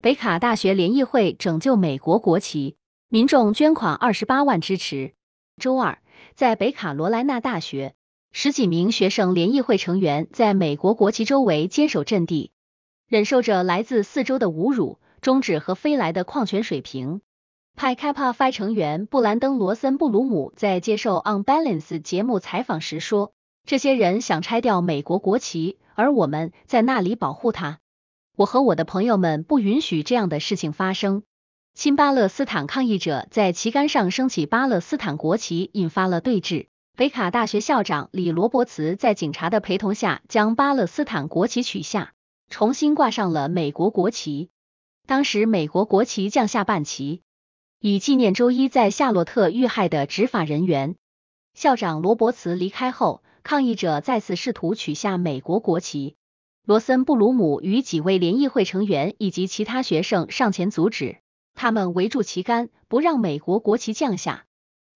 北卡大学联谊会拯救美国国旗，民众捐款二十八万支持。周二，在北卡罗莱纳大学，十几名学生联谊会成员在美国国旗周围坚守阵地，忍受着来自四周的侮辱、中指和飞来的矿泉水瓶。派开帕派成员布兰登·罗森布鲁姆在接受《On Balance》节目采访时说：“这些人想拆掉美国国旗，而我们在那里保护它。”我和我的朋友们不允许这样的事情发生。新巴勒斯坦抗议者在旗杆上升起巴勒斯坦国旗，引发了对峙。北卡大学校长李罗伯茨在警察的陪同下，将巴勒斯坦国旗取下，重新挂上了美国国旗。当时，美国国旗降下半旗，以纪念周一在夏洛特遇害的执法人员。校长罗伯茨离开后，抗议者再次试图取下美国国旗。罗森布鲁姆与几位联谊会成员以及其他学生上前阻止，他们围住旗杆，不让美国国旗降下。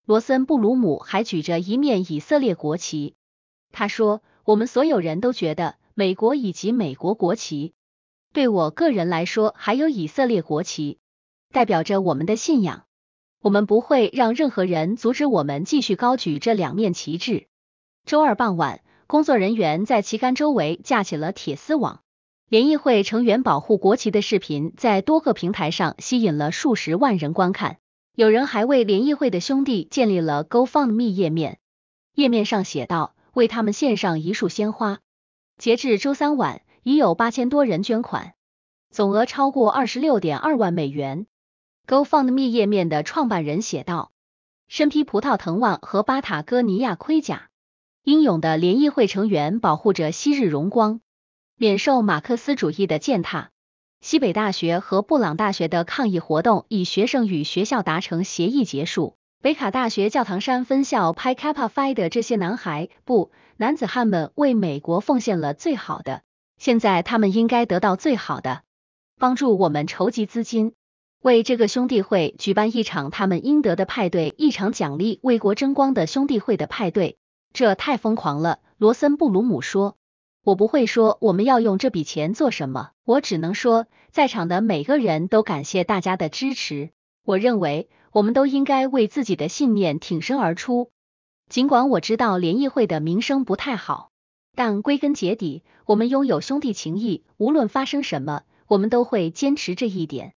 罗森布鲁姆还举着一面以色列国旗。他说：“我们所有人都觉得美国以及美国国旗，对我个人来说，还有以色列国旗，代表着我们的信仰。我们不会让任何人阻止我们继续高举这两面旗帜。”周二傍晚。工作人员在旗杆周围架起了铁丝网。联谊会成员保护国旗的视频在多个平台上吸引了数十万人观看。有人还为联谊会的兄弟建立了 Go Fund Me 页面，页面上写道：“为他们献上一束鲜花。”截至周三晚，已有八千多人捐款，总额超过二十六点二万美元。Go Fund Me 页面的创办人写道：“身披葡萄藤蔓和巴塔哥尼亚盔甲。”英勇的联谊会成员保护着昔日荣光，免受马克思主义的践踏。西北大学和布朗大学的抗议活动以学生与学校达成协议结束。北卡大学教堂山分校派卡帕飞的这些男孩不男子汉们为美国奉献了最好的，现在他们应该得到最好的帮助。我们筹集资金，为这个兄弟会举办一场他们应得的派对，一场奖励为国争光的兄弟会的派对。这太疯狂了，罗森布鲁姆说。我不会说我们要用这笔钱做什么，我只能说，在场的每个人都感谢大家的支持。我认为，我们都应该为自己的信念挺身而出。尽管我知道联谊会的名声不太好，但归根结底，我们拥有兄弟情谊。无论发生什么，我们都会坚持这一点。